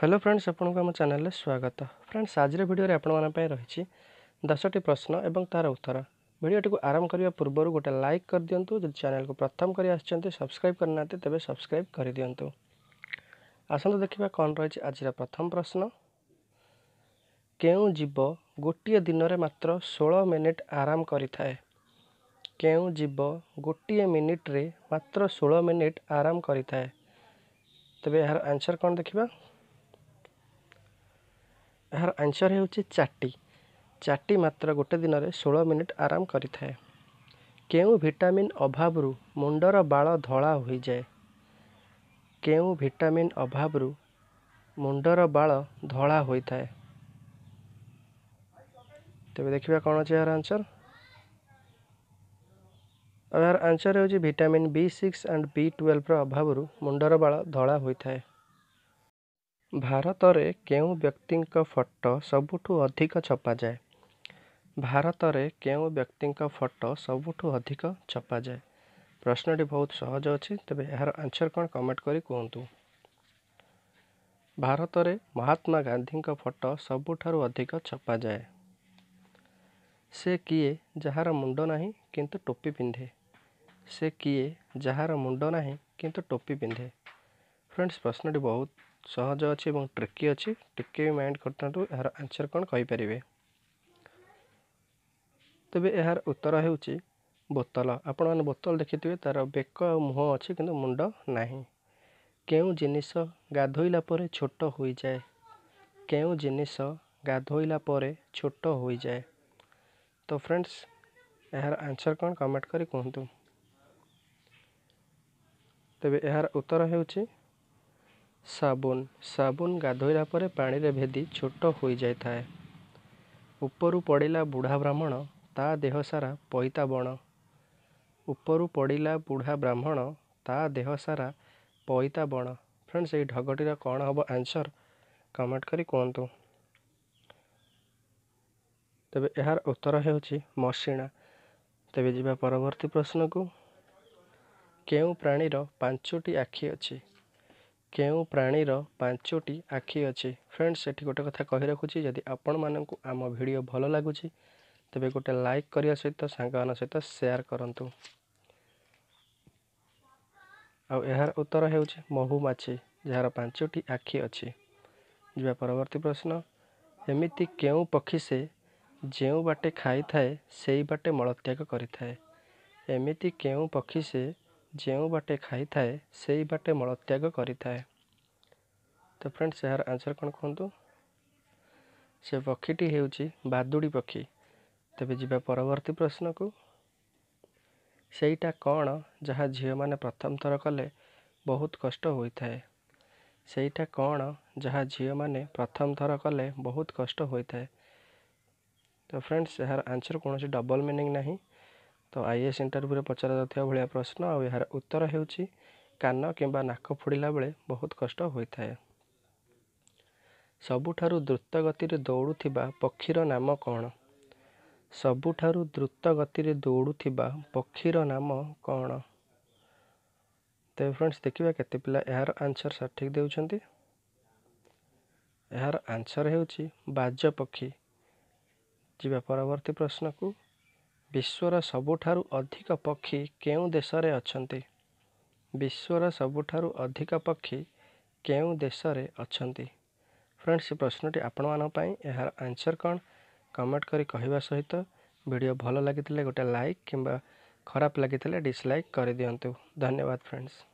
hello friends ଆପଣଙ୍କୁ ଆମ ଚ୍ୟାନେଲରେ ସ୍ୱାଗତ ଫ୍ରେଣ୍ଡସ୍ ଆଜିର ଭିଡ଼ିଓରେ ଆପଣମାନଙ୍କ ପାଇଁ ରହିଛି ଦଶଟି ପ୍ରଶ୍ନ ଏବଂ ତାହାର ଉତ୍ତର ଭିଡ଼ିଓଟିକୁ ଆରମ୍ଭ କରିବା ପୂର୍ବରୁ ଗୋଟେ ଲାଇକ୍ କରିଦିଅନ୍ତୁ ଯଦି ଚ୍ୟାନେଲକୁ ପ୍ରଥମ କରି ଆସିଛନ୍ତି ସବସ୍କ୍ରାଇବ୍ କରିନାହାନ୍ତି ତେବେ ସବସ୍କ୍ରାଇବ୍ କରିଦିଅନ୍ତୁ ଆସନ୍ତୁ ଦେଖିବା କ'ଣ ରହିଛି ଆଜିର ପ୍ରଥମ ପ୍ରଶ୍ନ କେଉଁ ଜୀବ ଗୋଟିଏ ଦିନରେ ମାତ୍ର ଷୋହଳ ମିନିଟ୍ ଆରାମ କରିଥାଏ କେଉଁ ଜୀବ ଗୋଟିଏ ମିନିଟ୍ରେ ମାତ୍ର ଷୋହଳ ମିନିଟ୍ ଆରାମ କରିଥାଏ ତେବେ ଏହାର ଆନ୍ସର୍ କ'ଣ ଦେଖିବା ଏହାର ଆନ୍ସର୍ ହେଉଛି ଚାଟି ଚାଟି ମାତ୍ର ଗୋଟେ ଦିନରେ ଷୋହଳ ମିନିଟ୍ ଆରାମ କରିଥାଏ କେଉଁ ଭିଟାମିନ୍ ଅଭାବରୁ ମୁଣ୍ଡର ବାଳ ଧଳା ହୋଇଯାଏ କେଉଁ ଭିଟାମିନ୍ ଅଭାବରୁ ମୁଣ୍ଡର ବାଳ ଧଳା ହୋଇଥାଏ ତେବେ ଦେଖିବା କ'ଣ ଅଛି ଏହାର ଆନ୍ସର୍ ଆଉ ଏହାର ଆନ୍ସର୍ ହେଉଛି vitamin B six and B ଟୁଏଲ୍ଭର ଅଭାବରୁ ମୁଣ୍ଡର ବାଳ ଧଳା ହୋଇଥାଏ ଭାରତରେ କେଉଁ ବ୍ୟକ୍ତିଙ୍କ ଫଟୋ ସବୁଠୁ ଅଧିକ ଛପାଯାଏ ଭାରତରେ କେଉଁ ବ୍ୟକ୍ତିଙ୍କ ଫଟୋ ସବୁଠୁ ଅଧିକ ଛପାଯାଏ ପ୍ରଶ୍ନଟି ବହୁତ ସହଜ ଅଛି ତେବେ ଏହାର ଆନ୍ସର କ'ଣ କମେଣ୍ଟ କରି କୁହନ୍ତୁ ଭାରତରେ ମହାତ୍ମା ଗାନ୍ଧୀଙ୍କ ଫଟୋ ସବୁଠାରୁ ଅଧିକ ଛପାଯାଏ ସେ କିଏ ଯାହାର ମୁଣ୍ଡ ନାହିଁ କିନ୍ତୁ ଟୋପି ପିନ୍ଧେ ସେ କିଏ ଯାହାର ମୁଣ୍ଡ ନାହିଁ କିନ୍ତୁ ଟୋପି ପିନ୍ଧେ ଫ୍ରେଣ୍ଡସ୍ ପ୍ରଶ୍ନଟି ବହୁତ ସହଜ ଅଛି ଏବଂ ଟ୍ରିକି ଅଛି ଟିକେ ବି ମାଇଣ୍ଡ କରିଥାନ୍ତୁ ଏହାର ଆନ୍ସର୍ କ'ଣ କହିପାରିବେ ତେବେ ଏହାର ଉତ୍ତର ହେଉଛି ବୋତଲ ଆପଣମାନେ ବୋତଲ ଦେଖିଥିବେ ତା'ର ବେକ ଆଉ ମୁହଁ ଅଛି କିନ୍ତୁ ମୁଣ୍ଡ ନାହିଁ କେଉଁ ଜିନିଷ ଗାଧୋଇଲା ପରେ ଛୋଟ ହୋଇଯାଏ କେଉଁ ଜିନିଷ ଗାଧୋଇଲା ପରେ ଛୋଟ ହୋଇଯାଏ ତ ଫ୍ରେଣ୍ଡସ୍ ଏହାର ଆନ୍ସର୍ କ'ଣ କମେଣ୍ଟ କରି କୁହନ୍ତୁ ତେବେ ଏହାର ଉତ୍ତର ହେଉଛି ସାବୁନ ସାବୁନ ଗାଧୋଇଲା ପରେ ପାଣିରେ ଭେଦି ଛୋଟ ହୋଇଯାଇଥାଏ ଉପରୁ ପଡ଼ିଲା ବୁଢ଼ା ବ୍ରାହ୍ମଣ ତା ଦେହ ସାରା ପଇତା ବଣ ଉପରୁ ପଡ଼ିଲା ବୁଢ଼ା ବ୍ରାହ୍ମଣ ତା ଦେହ ସାରା ପଇତା ବଣ ଫ୍ରେଣ୍ଡସ୍ ଏହି ଢଗଟିର କ'ଣ ହେବ ଆନ୍ସର କମେଣ୍ଟ କରି କୁହନ୍ତୁ ତେବେ ଏହାର ଉତ୍ତର ହେଉଛି ମସିଣା ତେବେ ଯିବା ପରବର୍ତ୍ତୀ ପ୍ରଶ୍ନକୁ କେଉଁ ପ୍ରାଣୀର ପାଞ୍ଚଟି ଆଖି ଅଛି କେଉଁ ପ୍ରାଣୀର ପାଞ୍ଚଟି ଆଖି ଅଛି ଫ୍ରେଣ୍ଡସ୍ ସେଠି ଗୋଟେ କଥା କହି ରଖୁଛି ଯଦି ଆପଣମାନଙ୍କୁ ଆମ ଭିଡ଼ିଓ ଭଲ ଲାଗୁଛି ତେବେ ଗୋଟେ ଲାଇକ୍ କରିବା ସହିତ ସାଙ୍ଗମାନଙ୍କ ସହିତ ସେୟାର କରନ୍ତୁ ଆଉ ଏହାର ଉତ୍ତର ହେଉଛି ମହୁମାଛି ଯାହାର ପାଞ୍ଚଟି ଆଖି ଅଛି ଯିବା ପରବର୍ତ୍ତୀ ପ୍ରଶ୍ନ ଏମିତି କେଉଁ ପକ୍ଷୀ ସେ ଯେଉଁ ବାଟେ ଖାଇଥାଏ ସେଇ ବାଟେ ମଳତ୍ୟାଗ କରିଥାଏ ଏମିତି କେଉଁ ପକ୍ଷୀ ସେ ଯେଉଁ ବାଟେ ଖାଇଥାଏ ସେଇ ବାଟେ ମଳତ୍ୟାଗ କରିଥାଏ ତ ଫ୍ରେଣ୍ଡସ୍ ଏହାର ଆନ୍ସର୍ କ'ଣ କୁହନ୍ତୁ ସେ ପକ୍ଷୀଟି ହେଉଛି ବାଦୁଡ଼ି ପକ୍ଷୀ ତେବେ ଯିବା ପରବର୍ତ୍ତୀ ପ୍ରଶ୍ନକୁ ସେଇଟା କ'ଣ ଯାହା ଝିଅମାନେ ପ୍ରଥମ ଥର କଲେ ବହୁତ କଷ୍ଟ ହୋଇଥାଏ ସେଇଟା କ'ଣ ଯାହା ଝିଅମାନେ ପ୍ରଥମ ଥର କଲେ ବହୁତ କଷ୍ଟ ହୋଇଥାଏ ତ ଫ୍ରେଣ୍ଡସ୍ ଏହାର ଆନ୍ସର୍ କୌଣସି ଡବଲ୍ ମିନିଂ ନାହିଁ ତ ଆଇ ଏ ଏସ୍ ଇଣ୍ଟରଭ୍ୟୁରେ ପଚରାଯାଉଥିବା ଭଳିଆ ପ୍ରଶ୍ନ ଆଉ ଏହାର ଉତ୍ତର ହେଉଛି କାନ କିମ୍ବା ନାକ ଫୋଡ଼ିଲା ବେଳେ ବହୁତ କଷ୍ଟ ହୋଇଥାଏ ସବୁଠାରୁ ଦ୍ରୁତ ଗତିରେ ଦୌଡ଼ୁଥିବା ପକ୍ଷୀର ନାମ କ'ଣ ସବୁଠାରୁ ଦ୍ରୁତ ଗତିରେ ଦୌଡ଼ୁଥିବା ପକ୍ଷୀର ନାମ କ'ଣ ତେବେ ଫ୍ରେଣ୍ଡସ୍ ଦେଖିବା କେତେ ପିଲା ଏହାର ଆନ୍ସର ସଠିକ୍ ଦେଉଛନ୍ତି ଏହାର ଆନ୍ସର ହେଉଛି ବାଜ ପକ୍ଷୀ ଯିବା ପରବର୍ତ୍ତୀ ପ୍ରଶ୍ନକୁ ବିଶ୍ୱର ସବୁଠାରୁ ଅଧିକ ପକ୍ଷୀ କେଉଁ ଦେଶରେ ଅଛନ୍ତି ବିଶ୍ୱର ସବୁଠାରୁ ଅଧିକ ପକ୍ଷୀ କେଉଁ ଦେଶରେ ଅଛନ୍ତି ଫ୍ରେଣ୍ଡସ୍ ସେ ପ୍ରଶ୍ନଟି ଆପଣମାନଙ୍କ ପାଇଁ ଏହାର ଆନ୍ସର୍ କ'ଣ କମେଣ୍ଟ କରି କହିବା ସହିତ ଭିଡ଼ିଓ ଭଲ ଲାଗିଥିଲେ ଗୋଟେ ଲାଇକ୍ କିମ୍ବା ଖରାପ ଲାଗିଥିଲେ ଡିସ୍ଲାଇକ୍ କରିଦିଅନ୍ତୁ ଧନ୍ୟବାଦ ଫ୍ରେଣ୍ଡସ୍